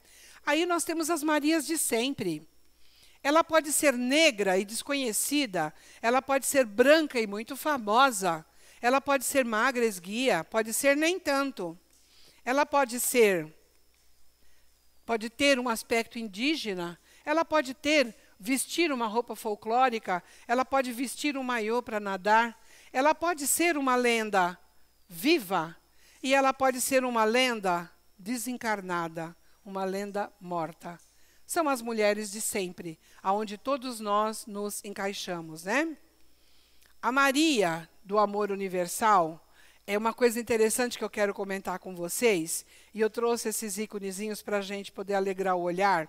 Aí nós temos as Marias de sempre. Ela pode ser negra e desconhecida, ela pode ser branca e muito famosa, ela pode ser magra, esguia, pode ser nem tanto. Ela pode ser pode ter um aspecto indígena, ela pode ter vestir uma roupa folclórica, ela pode vestir um maiô para nadar, ela pode ser uma lenda viva, e ela pode ser uma lenda desencarnada, uma lenda morta. São as mulheres de sempre, aonde todos nós nos encaixamos, né? A Maria do amor universal é uma coisa interessante que eu quero comentar com vocês, e eu trouxe esses íconezinhos para a gente poder alegrar o olhar.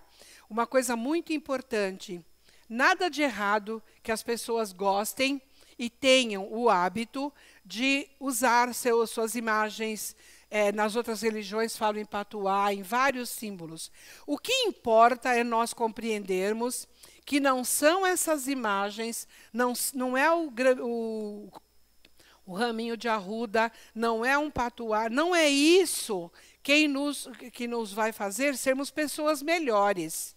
Uma coisa muito importante: nada de errado que as pessoas gostem e tenham o hábito de usar suas imagens. É, nas outras religiões falam em patuá, em vários símbolos. O que importa é nós compreendermos que não são essas imagens, não, não é o, o, o raminho de arruda, não é um patuá, não é isso quem nos, que nos vai fazer sermos pessoas melhores.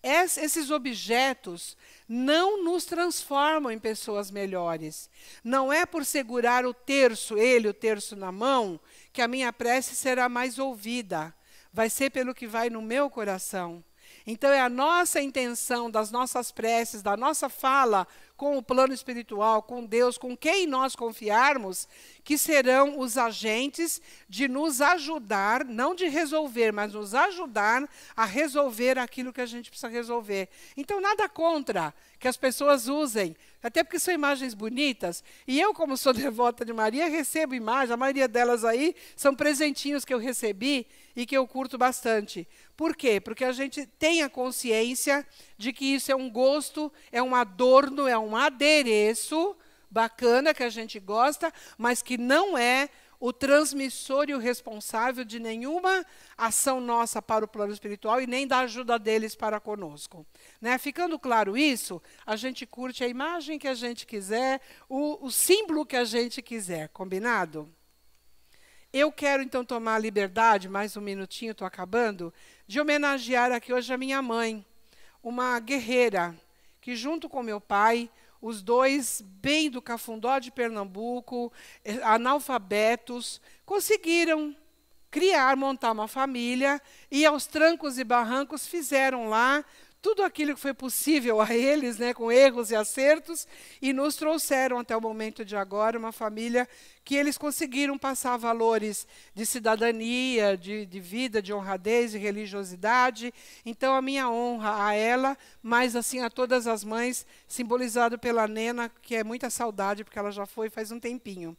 Es, esses objetos não nos transformam em pessoas melhores. Não é por segurar o terço, ele, o terço na mão, que a minha prece será mais ouvida. Vai ser pelo que vai no meu coração. Então é a nossa intenção, das nossas preces, da nossa fala, com o plano espiritual, com Deus, com quem nós confiarmos, que serão os agentes de nos ajudar, não de resolver, mas nos ajudar a resolver aquilo que a gente precisa resolver. Então, nada contra que as pessoas usem, até porque são imagens bonitas. E eu, como sou [laughs] devota de Maria, recebo imagens, a maioria delas aí são presentinhos que eu recebi e que eu curto bastante. Por quê? Porque a gente tem a consciência de que isso é um gosto, é um adorno, é um um adereço bacana que a gente gosta, mas que não é o transmissor e o responsável de nenhuma ação nossa para o plano espiritual e nem da ajuda deles para conosco. Né? Ficando claro isso, a gente curte a imagem que a gente quiser, o, o símbolo que a gente quiser, combinado? Eu quero então tomar a liberdade, mais um minutinho, estou acabando, de homenagear aqui hoje a minha mãe, uma guerreira que junto com meu pai, os dois bem do Cafundó de Pernambuco, eh, analfabetos, conseguiram criar, montar uma família e aos trancos e barrancos fizeram lá tudo aquilo que foi possível a eles, né, com erros e acertos, e nos trouxeram até o momento de agora uma família que eles conseguiram passar valores de cidadania, de, de vida, de honradez, de religiosidade. Então, a minha honra a ela, mas assim a todas as mães, simbolizado pela Nena, que é muita saudade, porque ela já foi faz um tempinho.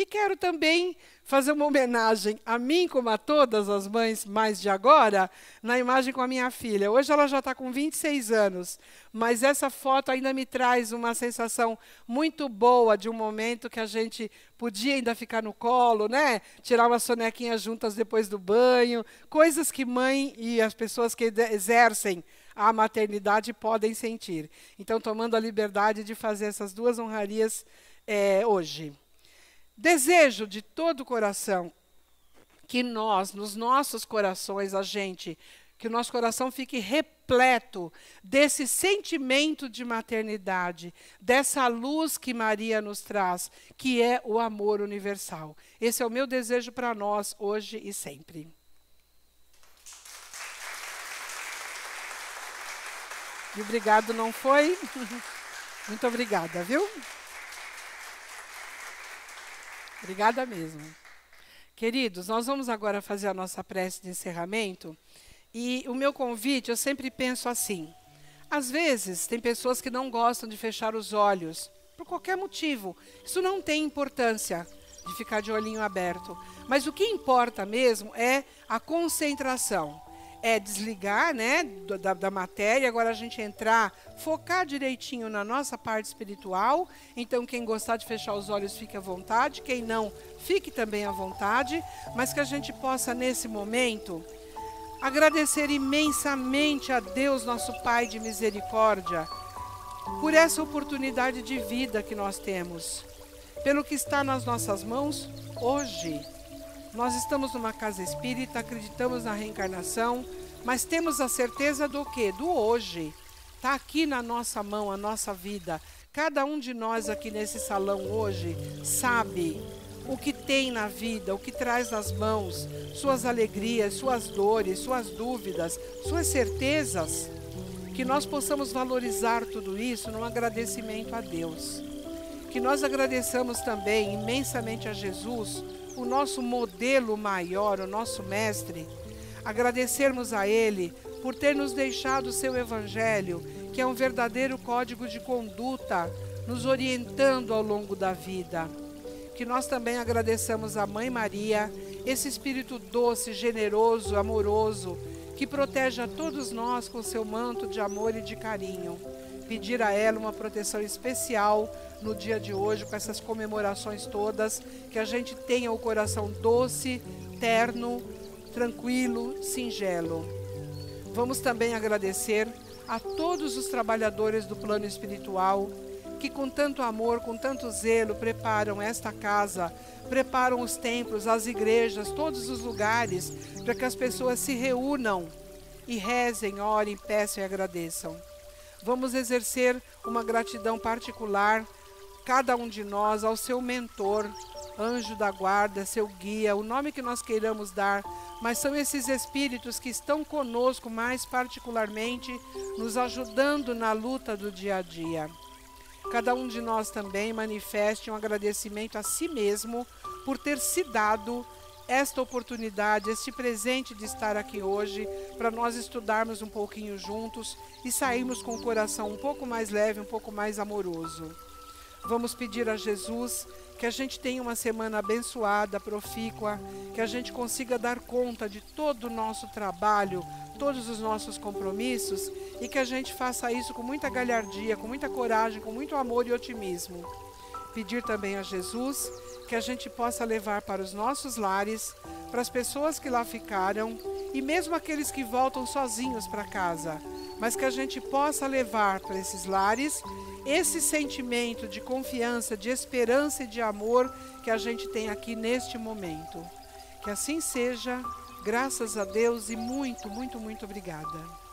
E quero também fazer uma homenagem a mim, como a todas as mães mais de agora, na imagem com a minha filha. Hoje ela já está com 26 anos, mas essa foto ainda me traz uma sensação muito boa de um momento que a gente podia ainda ficar no colo, né? Tirar uma sonequinha juntas depois do banho, coisas que mãe e as pessoas que exercem a maternidade podem sentir. Então, tomando a liberdade de fazer essas duas honrarias é, hoje. Desejo de todo o coração que nós, nos nossos corações, a gente, que o nosso coração fique repleto desse sentimento de maternidade, dessa luz que Maria nos traz, que é o amor universal. Esse é o meu desejo para nós hoje e sempre. E obrigado, não foi? [laughs] Muito obrigada, viu? Obrigada mesmo. Queridos, nós vamos agora fazer a nossa prece de encerramento. E o meu convite, eu sempre penso assim. Às vezes, tem pessoas que não gostam de fechar os olhos, por qualquer motivo. Isso não tem importância de ficar de olhinho aberto. Mas o que importa mesmo é a concentração é, desligar né, da, da matéria, agora a gente entrar, focar direitinho na nossa parte espiritual. Então, quem gostar de fechar os olhos, fique à vontade. Quem não, fique também à vontade. Mas que a gente possa, nesse momento, agradecer imensamente a Deus, nosso Pai de misericórdia, por essa oportunidade de vida que nós temos, pelo que está nas nossas mãos hoje nós estamos numa casa espírita, acreditamos na reencarnação, mas temos a certeza do que? Do hoje. Está aqui na nossa mão a nossa vida. Cada um de nós aqui nesse salão hoje sabe o que tem na vida, o que traz nas mãos, suas alegrias, suas dores, suas dúvidas, suas certezas. Que nós possamos valorizar tudo isso num agradecimento a Deus. Que nós agradeçamos também imensamente a Jesus o nosso modelo maior, o nosso mestre, agradecermos a Ele por ter nos deixado o seu Evangelho, que é um verdadeiro código de conduta, nos orientando ao longo da vida. Que nós também agradeçamos a Mãe Maria, esse espírito doce, generoso, amoroso, que protege a todos nós com seu manto de amor e de carinho pedir a ela uma proteção especial no dia de hoje, com essas comemorações todas, que a gente tenha o coração doce, terno, tranquilo, singelo. Vamos também agradecer a todos os trabalhadores do plano espiritual que com tanto amor, com tanto zelo preparam esta casa, preparam os templos, as igrejas, todos os lugares para que as pessoas se reúnam e rezem, orem, peçam e agradeçam. Vamos exercer uma gratidão particular, cada um de nós, ao seu mentor, anjo da guarda, seu guia, o nome que nós queiramos dar, mas são esses espíritos que estão conosco mais particularmente, nos ajudando na luta do dia a dia. Cada um de nós também manifeste um agradecimento a si mesmo por ter se dado esta oportunidade, este presente de estar aqui hoje, para nós estudarmos um pouquinho juntos e sairmos com o coração um pouco mais leve, um pouco mais amoroso. Vamos pedir a Jesus que a gente tenha uma semana abençoada, profícua, que a gente consiga dar conta de todo o nosso trabalho, todos os nossos compromissos e que a gente faça isso com muita galhardia, com muita coragem, com muito amor e otimismo. Pedir também a Jesus que a gente possa levar para os nossos lares, para as pessoas que lá ficaram e mesmo aqueles que voltam sozinhos para casa, mas que a gente possa levar para esses lares esse sentimento de confiança, de esperança e de amor que a gente tem aqui neste momento. Que assim seja, graças a Deus e muito, muito, muito obrigada.